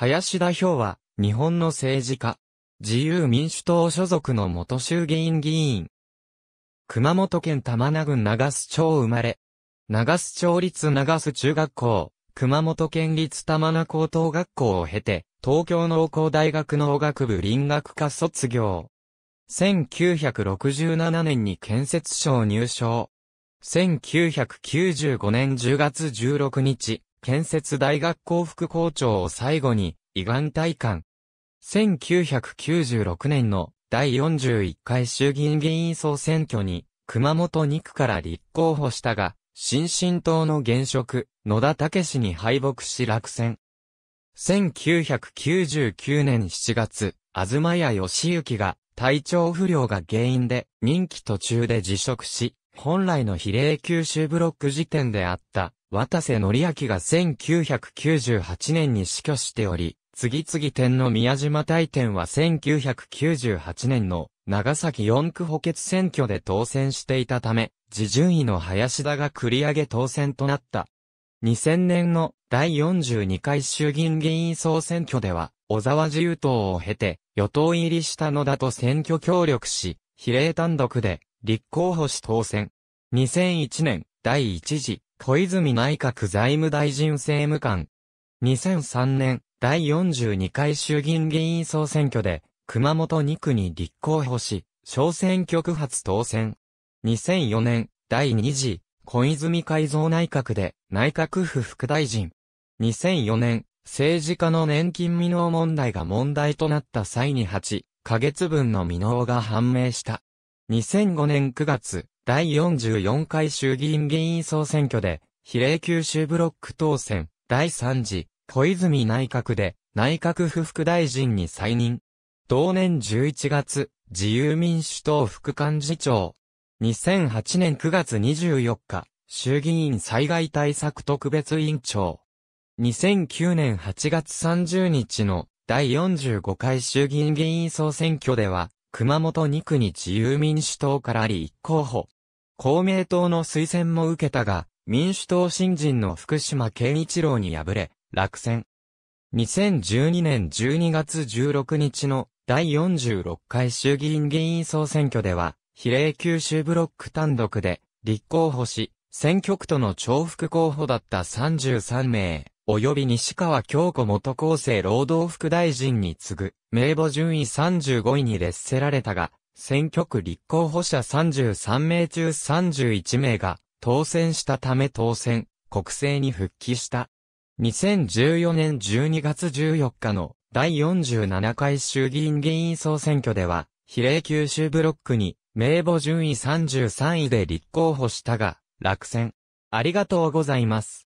林田氷は、日本の政治家。自由民主党所属の元衆議院議員。熊本県玉名郡長須町生まれ。長須町立長須中学校、熊本県立玉名高等学校を経て、東京農工大学農学部林学科卒業。1967年に建設省入省。1995年10月16日、建設大学校副校長を最後に、胃がん体感。1996年の第41回衆議院議員総選挙に、熊本2区から立候補したが、新進党の現職、野田武氏に敗北し落選。1999年7月、東谷義行が体調不良が原因で任期途中で辞職し、本来の比例九州ブロック時点であった渡瀬則明が1998年に死去しており、次々天の宮島大天は1998年の長崎四区補欠選挙で当選していたため、自順位の林田が繰り上げ当選となった。2000年の第42回衆議院議員総選挙では、小沢自由党を経て、与党入りしたのだと選挙協力し、比例単独で立候補し当選。2001年、第1次小泉内閣財務大臣政務官。2003年、第42回衆議院議員総選挙で、熊本2区に立候補し、小選挙区発当選。2004年、第2次、小泉改造内閣で、内閣府副大臣。2004年、政治家の年金未納問題が問題となった際に8、ヶ月分の未納が判明した。2005年9月、第44回衆議院議員総選挙で、比例九州ブロック当選、第3次、小泉内閣で、内閣府副大臣に再任。同年11月、自由民主党副幹事長。2008年9月24日、衆議院災害対策特別委員長。2009年8月30日の第45回衆議院議員総選挙では、熊本2区に自由民主党から立候補。公明党の推薦も受けたが、民主党新人の福島健一郎に敗れ、落選。2012年12月16日の第46回衆議院議員総選挙では、比例九州ブロック単独で立候補し、選挙区との重複候補だった33名。及び西川京子元厚生労働副大臣に次ぐ、名簿順位35位に列せられたが、選挙区立候補者33名中31名が、当選したため当選、国政に復帰した。2014年12月14日の第47回衆議院議員総選挙では、比例九州ブロックに名簿順位33位で立候補したが、落選。ありがとうございます。